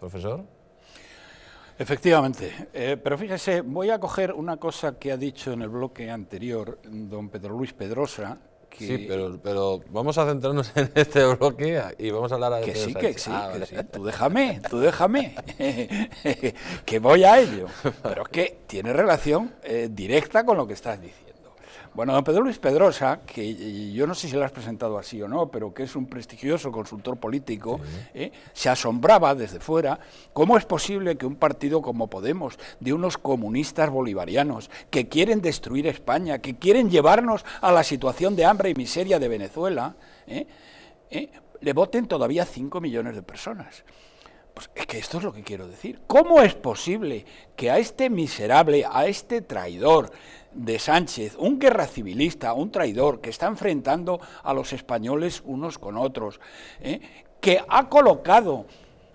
profesor. Efectivamente, eh, pero fíjese, voy a coger una cosa que ha dicho en el bloque anterior don Pedro Luis Pedrosa. sí, pero, vamos a centrarnos en este bloque y vamos a hablar a Que sí, que sí, ah, que sí. Tú déjame, tú déjame, que voy a ello. Pero es que tiene relación eh, directa con lo que estás diciendo. Bueno, don Pedro Luis Pedrosa, que eh, yo no sé si lo has presentado así o no, pero que es un prestigioso consultor político, eh, se asombraba desde fuera cómo es posible que un partido como Podemos, de unos comunistas bolivarianos, que quieren destruir España, que quieren llevarnos a la situación de hambre y miseria de Venezuela, eh, le voten todavía 5 millones de personas. Pues es que esto es lo que quiero decir. ¿Cómo es posible que a este miserable, a este traidor, de Sánchez, un guerra civilista, un traidor que está enfrentando a los españoles unos con otros, ¿eh? que ha colocado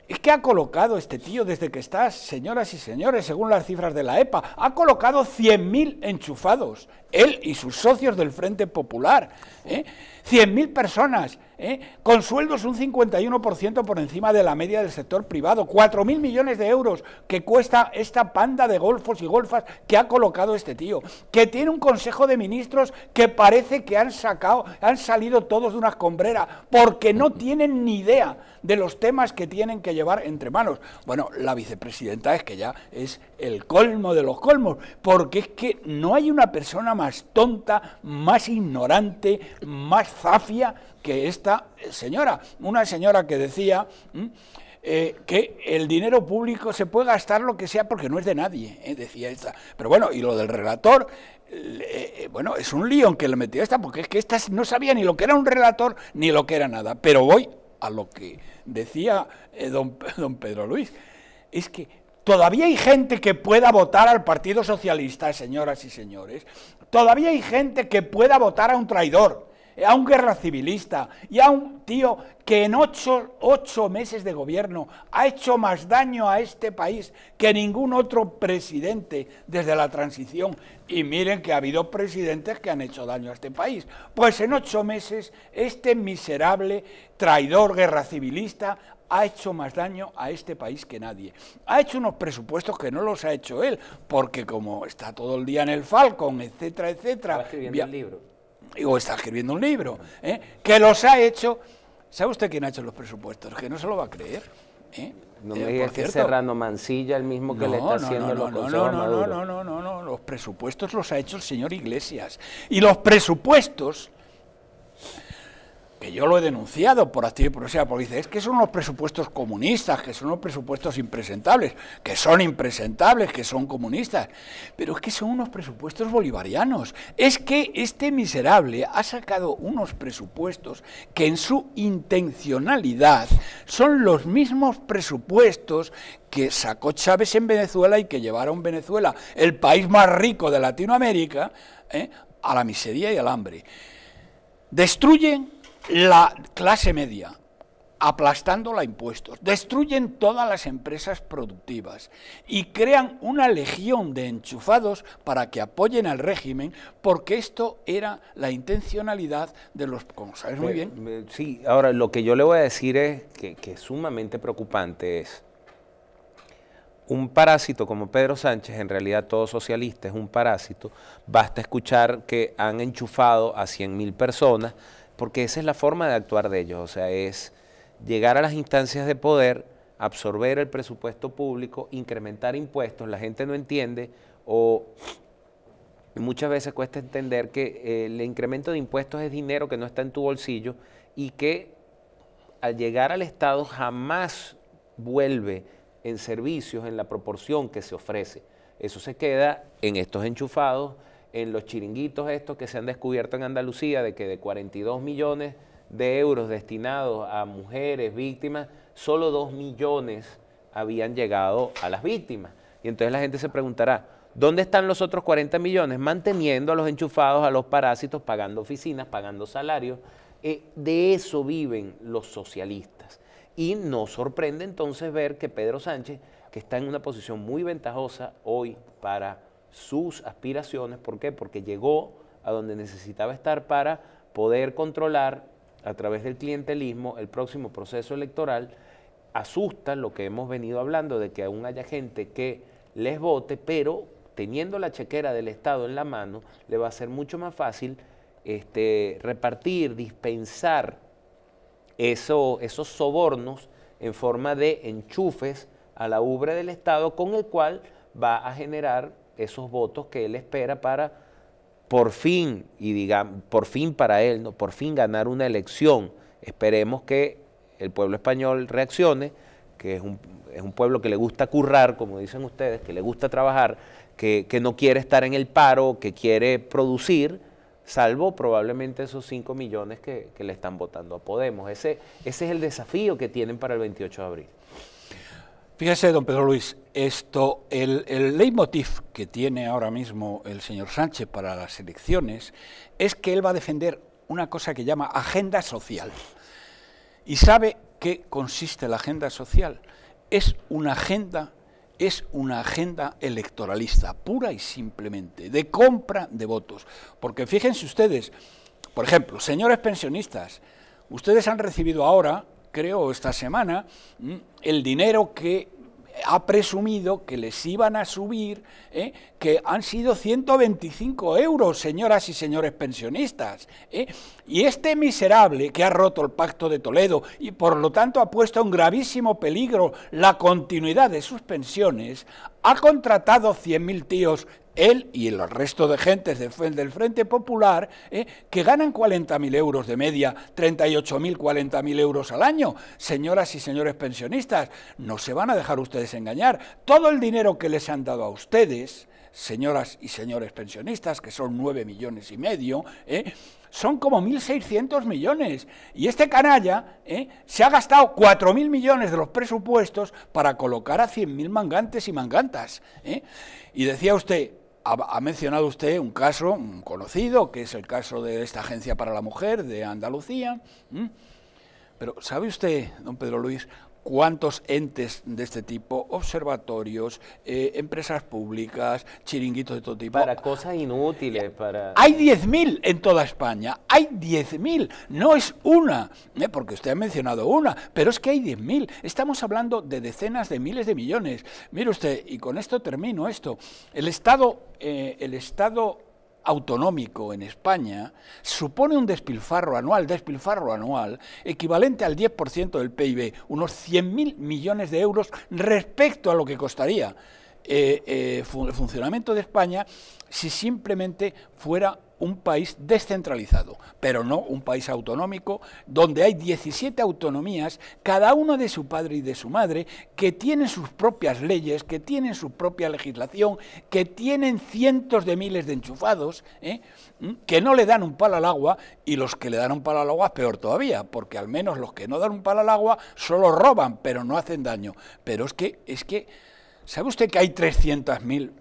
es que ha colocado este tío desde que está, señoras y señores, según las cifras de la EPA, ha colocado 100.000 enchufados, él y sus socios del Frente Popular, 100.000 ¿eh? personas ¿eh? con sueldos un 51% por encima de la media del sector privado. 4.000 millones de euros que cuesta esta panda de golfos y golfas que ha colocado este tío, que tiene un consejo de ministros que parece que han sacado, han salido todos de una escombrera, porque no tienen ni idea de los temas que tienen que llevar entre manos. Bueno, la vicepresidenta es que ya es el colmo de los colmos, porque es que no hay una persona más tonta, más ignorante, más zafia que esta señora, una señora que decía eh, que el dinero público se puede gastar lo que sea porque no es de nadie, ¿eh? decía esta. Pero bueno, y lo del relator, eh, bueno, es un lío que le metió esta, porque es que esta no sabía ni lo que era un relator ni lo que era nada. Pero voy a lo que decía don, don Pedro Luis, es que Todavía hay gente que pueda votar al Partido Socialista, señoras y señores. Todavía hay gente que pueda votar a un traidor. Eh, a un guerra civilista y a un tío que en ocho, meses de gobierno ha hecho más daño a este país que ningún otro presidente desde la transición. Y miren que ha habido presidentes que han hecho daño a este país. Pues en ocho meses este miserable traidor guerra civilista ha hecho más daño a este país que nadie. Ha hecho unos presupuestos que no los ha hecho él, porque como está todo el día en el Falcon, etcétera, etcétera. libro o está escribiendo un libro, ¿eh? que los ha hecho. ¿Sabe usted quién ha hecho los presupuestos? Que no se lo va a creer. ¿eh? No eh, me digas que Serrano Mancilla, el mismo que le está haciendo no, los no, no, no, no, no, no, no, no, los presupuestos los ha hecho el señor Iglesias. Y los presupuestos que yo lo he denunciado por activo y por sea, porque dice, es que son los presupuestos comunistas, que son los presupuestos impresentables, que son impresentables, que son comunistas, pero es que son unos presupuestos bolivarianos. Es que este miserable ha sacado unos presupuestos que en su intencionalidad son los mismos presupuestos que sacó Chávez en Venezuela y que llevaron Venezuela, el país más rico de Latinoamérica, ¿eh? a la miseria y al hambre. Destruyen la clase media, aplastándola a impuestos, destruyen todas las empresas productivas y crean una legión de enchufados para que apoyen al régimen, porque esto era la intencionalidad de los... sabes muy eh, bien. Eh, sí, ahora lo que yo le voy a decir es que, que es sumamente preocupante es un parásito como Pedro Sánchez, en realidad todo socialista es un parásito, basta escuchar que han enchufado a 100.000 personas, porque esa es la forma de actuar de ellos, o sea, es llegar a las instancias de poder, absorber el presupuesto público, incrementar impuestos, la gente no entiende o muchas veces cuesta entender que eh, el incremento de impuestos es dinero que no está en tu bolsillo y que al llegar al Estado jamás vuelve en servicios en la proporción que se ofrece. Eso se queda en estos enchufados en los chiringuitos estos que se han descubierto en Andalucía, de que de 42 millones de euros destinados a mujeres víctimas, solo 2 millones habían llegado a las víctimas. Y entonces la gente se preguntará, ¿dónde están los otros 40 millones? Manteniendo a los enchufados, a los parásitos, pagando oficinas, pagando salarios. Eh, de eso viven los socialistas. Y nos sorprende entonces ver que Pedro Sánchez, que está en una posición muy ventajosa hoy para sus aspiraciones. ¿Por qué? Porque llegó a donde necesitaba estar para poder controlar a través del clientelismo el próximo proceso electoral. Asusta lo que hemos venido hablando de que aún haya gente que les vote, pero teniendo la chequera del Estado en la mano, le va a ser mucho más fácil este, repartir, dispensar eso, esos sobornos en forma de enchufes a la ubre del Estado, con el cual va a generar esos votos que él espera para por fin, y digamos, por fin para él, ¿no? por fin ganar una elección. Esperemos que el pueblo español reaccione, que es un, pueblo que le gusta currar, como dicen ustedes, que le gusta trabajar, que, no quiere estar en el paro, que quiere producir, salvo probablemente esos 5 millones que, le están votando a Podemos. Ese, ese es el desafío que tienen para el 28 de abril. Fíjese, don Pedro Luis, esto, el, el leitmotiv que tiene ahora mismo el señor Sánchez para las elecciones es que él va a defender una cosa que llama agenda social. Y sabe qué consiste la agenda social. Es una agenda es una agenda electoralista, pura y simplemente, de compra de votos. Porque fíjense ustedes, por ejemplo, señores pensionistas, ustedes han recibido ahora, creo esta semana, mm, el dinero que ha presumido que les iban a subir, ¿eh? que han sido 125 euros, señoras y señores pensionistas. ¿eh? Y este miserable que ha roto el pacto de Toledo y por lo tanto ha puesto en gravísimo peligro la continuidad de sus pensiones, ha contratado 100.000 tíos él y el resto de gentes del Frente Popular, ¿eh? que ganan 40.000 euros de media, 38.000, 40.000 euros al año. Señoras y señores pensionistas, no se van a dejar ustedes engañar. Todo el dinero que les han dado a ustedes, señoras y señores pensionistas, que son 9 millones y medio, ¿eh? son como 1.600 millones. Y este canalla ¿eh? se ha gastado 4.000 millones de los presupuestos para colocar a 100.000 mangantes y mangantas. Y decía usted, ha, mencionado usted un caso conocido, que es el caso de esta Agencia para la Mujer de Andalucía. Pero ¿sabe usted, don Pedro Luis, cuántos entes de este tipo, observatorios, eh, empresas públicas, chiringuitos de todo tipo. Para cosas inútiles, para... Hay 10.000 en toda España, hay 10.000, no es una, eh, porque usted ha mencionado una, pero es que hay 10.000, estamos hablando de decenas de miles de millones. Mire usted, y con esto termino esto, el Estado, eh, el Estado autonómico en España supone un despilfarro anual, despilfarro anual, equivalente al 10% del PIB, unos 100.000 millones de euros respecto a lo que costaría el eh, eh, funcionamiento de España si simplemente fuera un país descentralizado, pero no un país autonómico, donde hay 17 autonomías, cada uno de su padre y de su madre, que tienen sus propias leyes, que tienen su propia legislación, que tienen cientos de miles de enchufados, ¿eh? ¿Mm? que no le dan un palo al agua, y los que le dan un palo al agua es peor todavía, porque al menos los que no dan un palo al agua solo roban, pero no hacen daño. Pero es que, es que, ¿sabe usted que hay 300.000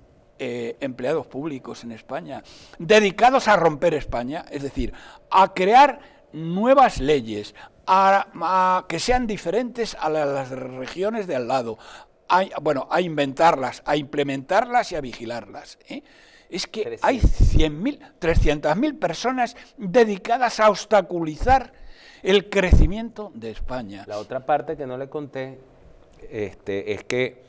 eh, empleados públicos en España, dedicados a romper España, es decir, a crear nuevas leyes, a, que sean diferentes a las regiones de al lado, a, bueno, a inventarlas, a implementarlas y a vigilarlas. ¿eh? Es que hay 100.000, 300.000 personas dedicadas a obstaculizar el crecimiento de España. La otra parte que no le conté este, es que